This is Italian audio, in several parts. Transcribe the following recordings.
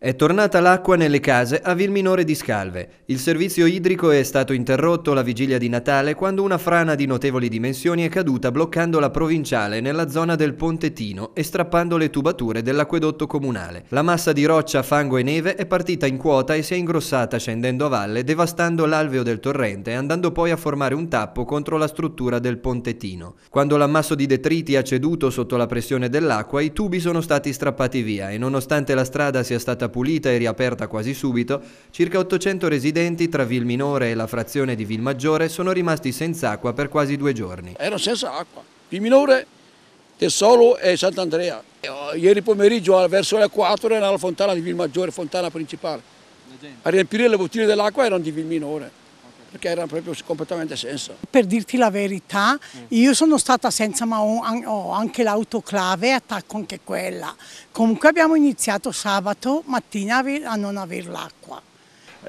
È tornata l'acqua nelle case a Vilminore di Scalve. Il servizio idrico è stato interrotto la vigilia di Natale quando una frana di notevoli dimensioni è caduta bloccando la provinciale nella zona del Pontetino e strappando le tubature dell'acquedotto comunale. La massa di roccia, fango e neve è partita in quota e si è ingrossata scendendo a valle, devastando l'alveo del torrente, e andando poi a formare un tappo contro la struttura del Pontetino. Quando l'ammasso di detriti ha ceduto sotto la pressione dell'acqua, i tubi sono stati strappati via e nonostante la strada sia stata stata pulita e riaperta quasi subito, circa 800 residenti tra Vil Minore e la frazione di Vil Maggiore sono rimasti senza acqua per quasi due giorni. Era senza acqua. Vil Minore, Tessolo e Sant'Andrea. Eh, ieri pomeriggio verso le 4 era la fontana di Vil Maggiore, fontana principale. A riempire le bottiglie dell'acqua erano di Vil Minore perché era proprio completamente senso. Per dirti la verità, mm. io sono stata senza, ma ho, anche l'autoclave e attacco anche quella. Comunque abbiamo iniziato sabato mattina a non avere l'acqua.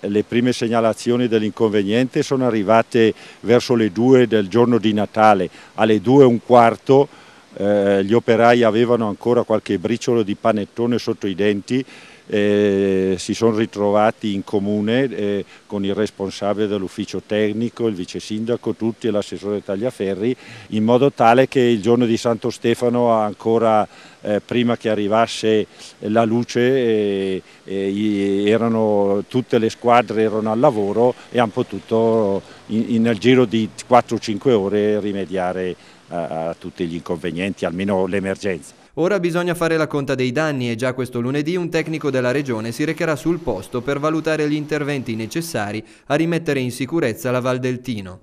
Le prime segnalazioni dell'inconveniente sono arrivate verso le 2 del giorno di Natale, alle 2 e un quarto eh, gli operai avevano ancora qualche briciolo di panettone sotto i denti eh, si sono ritrovati in comune eh, con il responsabile dell'ufficio tecnico, il vice sindaco, tutti e l'assessore Tagliaferri, in modo tale che il giorno di Santo Stefano ancora eh, prima che arrivasse la luce eh, eh, erano, tutte le squadre erano al lavoro e hanno potuto in, nel giro di 4-5 ore rimediare a, a tutti gli inconvenienti, almeno l'emergenza. Ora bisogna fare la conta dei danni e già questo lunedì un tecnico della regione si recherà sul posto per valutare gli interventi necessari a rimettere in sicurezza la Val del Tino.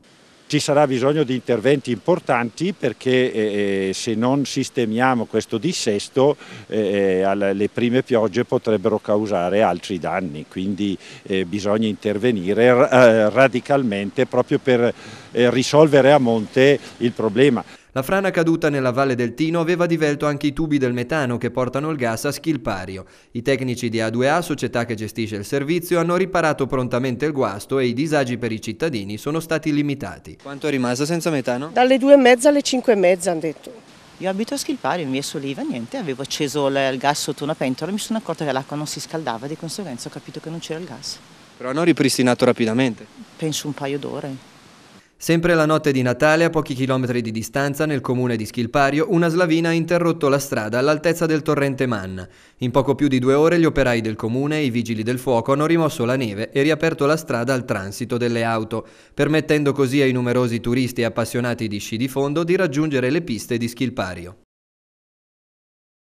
Ci sarà bisogno di interventi importanti perché eh, eh se non sistemiamo questo dissesto eh, eh le prime piogge potrebbero causare altri danni, quindi eh, bisogna intervenire eh, radicalmente proprio per risolvere a monte il problema. La frana caduta nella Valle del Tino aveva divelto anche i tubi del metano che portano il gas a Schilpario. I tecnici di A2A, società che gestisce il servizio, hanno riparato prontamente il guasto e i disagi per i cittadini sono stati limitati. Quanto è rimasto senza metano? Dalle due e mezza alle cinque e mezza, hanno detto. Io abito a Schilpari, in è Soliva, niente, avevo acceso il gas sotto una pentola, e mi sono accorta che l'acqua non si scaldava, di conseguenza ho capito che non c'era il gas. Però hanno ripristinato rapidamente? Penso un paio d'ore. Sempre la notte di Natale, a pochi chilometri di distanza, nel comune di Schilpario, una slavina ha interrotto la strada all'altezza del torrente Manna. In poco più di due ore gli operai del comune e i vigili del fuoco hanno rimosso la neve e riaperto la strada al transito delle auto, permettendo così ai numerosi turisti e appassionati di sci di fondo di raggiungere le piste di Schilpario.